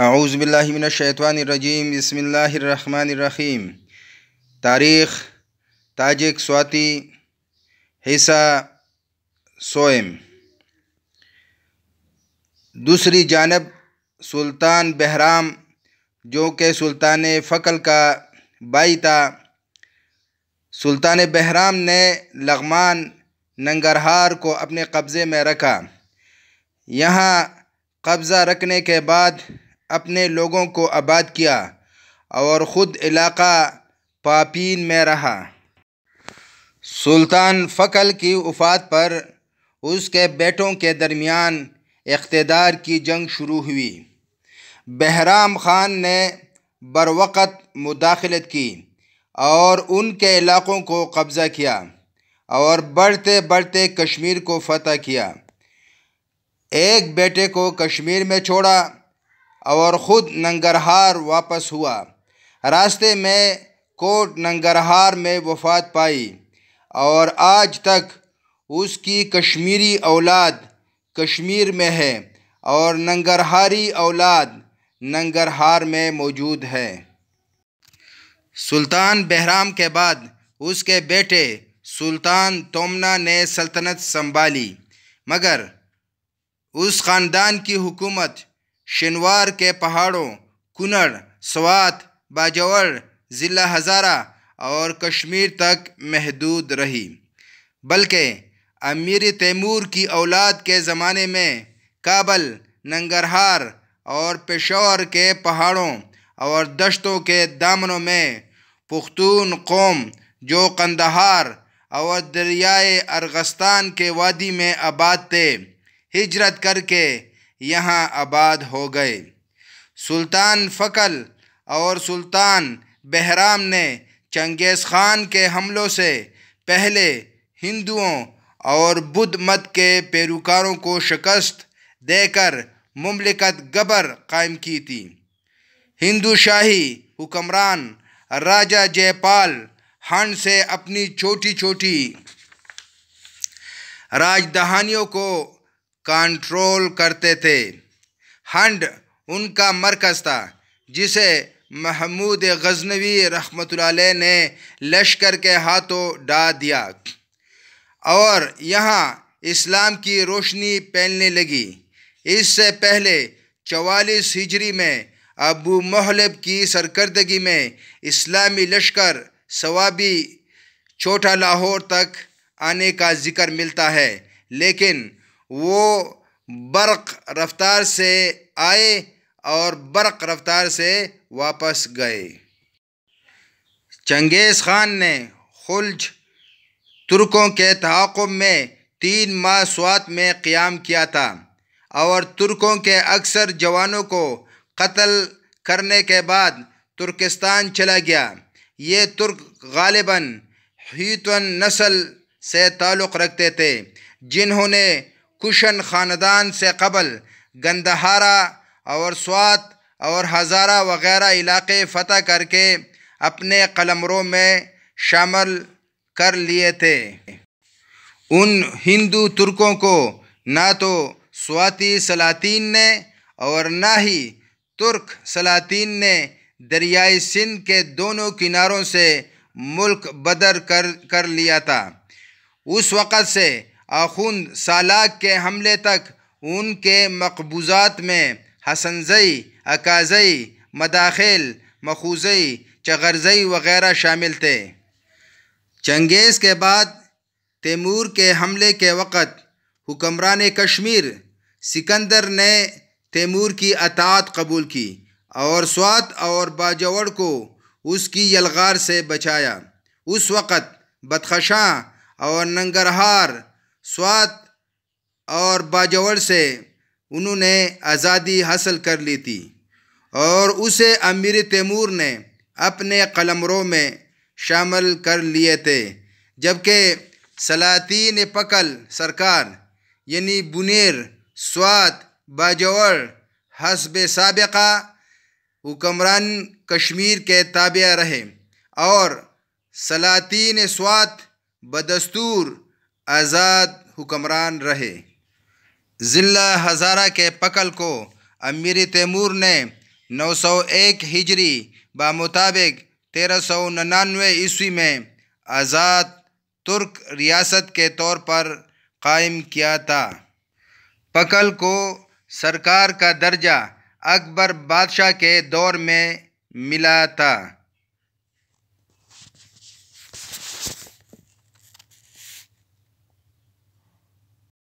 आऊज़बिल्लिमिनशैतवानरजीम बसमिल्लाम तारीख़ ताजिक स्वाति हिस्सा सोएम दूसरी जानब सुल्तान बहराम जो कि सुल्तान फ़कल का बाई था सुल्तान बहराम ने लगमान नंगरहार को अपने कब्ज़े में रखा यहाँ कब्ज़ा रखने के बाद अपने लोगों को आबाद किया और ख़ुद इलाक़ा पापीन में रहा सुल्तान फ़कल की वफ़ात पर उसके बेटों के दरमियान इकतदार की जंग शुरू हुई बहराम ख़ान ने बरवक़त मुदाखलत की और उनके इलाक़ों को कब्ज़ा किया और बढ़ते बढ़ते कश्मीर को फतह किया एक बेटे को कश्मीर में छोड़ा और ख़ुद नंगरहार वापस हुआ रास्ते में कोट नंगरहार में वफात पाई और आज तक उसकी कश्मीरी औलाद कश्मीर में है और नंगरहारी औलाद नंगरहार में मौजूद है सुल्तान बहराम के बाद उसके बेटे सुल्तान तोमना ने सल्तनत संभाली मगर उस ख़ानदान की हुकूमत शनिवार के पहाड़ों कुनर स्वात बाजौर ज़िला हज़ारा और कश्मीर तक महदूद रही बल्कि अमीर तैमूर की औलाद के ज़माने में काबल नंगरहार और पेशौर के पहाड़ों और दश्तों के दामनों में पुख्तून कौम जो कंदहार और दरियाए अरगस्तान के वादी में आबाद थे हिजरत करके यहाँ आबाद हो गए सुल्तान फ़कल और सुल्तान बहराम ने चंगेज़ ख़ान के हमलों से पहले हिंदुओं और बुद्ध मत के पैरोकारों को शिकस्त देकर ममलिकत गबर कायम की थी हिंदू शाही हुकमरान राजा जयपाल हंड से अपनी छोटी छोटी राजधानियों को कंट्रोल करते थे हंड उनका मरकज़ था जिसे महमूद गजनवी रहमत ने लश्कर के हाथों डा दिया और यहाँ इस्लाम की रोशनी फैलने लगी इससे पहले चवालीस हिजरी में अबू महलब की सरकर्दगी में इस्लामी लश्कर सवाबी छोटा लाहौर तक आने का जिक्र मिलता है लेकिन वो बर्क रफ्तार से आए और बर्क रफ्तार से वापस गए चंगेज़ ख़ान ने खुलज तुर्कों के तहक़ुब में तीन माह स्वात में क़्याम किया था और तुर्कों के अक्सर जवानों को कत्ल करने के बाद तुर्किस्तान चला गया ये तुर्क गालिबा हीतन नस्ल से ताल्लुक़ रखते थे जिन्होंने कुशन ख़ानदान से कबल गंदहारा और स्वात और हज़ारा वगैरह इलाके फ़तह करके अपने कलमरों में शामिल कर लिए थे उन हिंदू तुर्कों को ना तो स्वाति सलातीन ने और ना ही तुर्क सलातीन ने दरियाई सिंध के दोनों किनारों से मुल्क बदर कर कर लिया था उस वक़्त से आखुंद सालाक के हमले तक उनके मकबूजात में हसनजई अकाजई मदाखिल मखूजई चगरजई वगैरह शामिल थे चंगेज़ के बाद तैमूर के हमले के वक़्त हुक्मरान कश्मीर सिकंदर ने तैमूर की अतात कबूल की और स्वात और बाजवड़ को उसकी यलगार से बचाया उस वक़्त बदखशां और नंगरहार स्वात और बाजवर से उन्होंने आज़ादी हासिल कर ली थी और उसे अमीर तैमूर ने अपने कलमरों में शामिल कर लिए थे जबकि सलातीन पकल सरकार यानी बुनेर स्वात बाजवर हसब सबका हुकमरान कश्मीर के ताबे रहे और सलातीन स्वात बदस्तूर आज़ाद हुक्मरान रहे ज़िला हज़ारा के पकल को अमीर तैमूर ने 901 हिजरी बामुताबिक तेरह सौ ईस्वी में आज़ाद तुर्क रियासत के तौर पर कायम किया था पकल को सरकार का दर्जा अकबर बादशाह के दौर में मिला था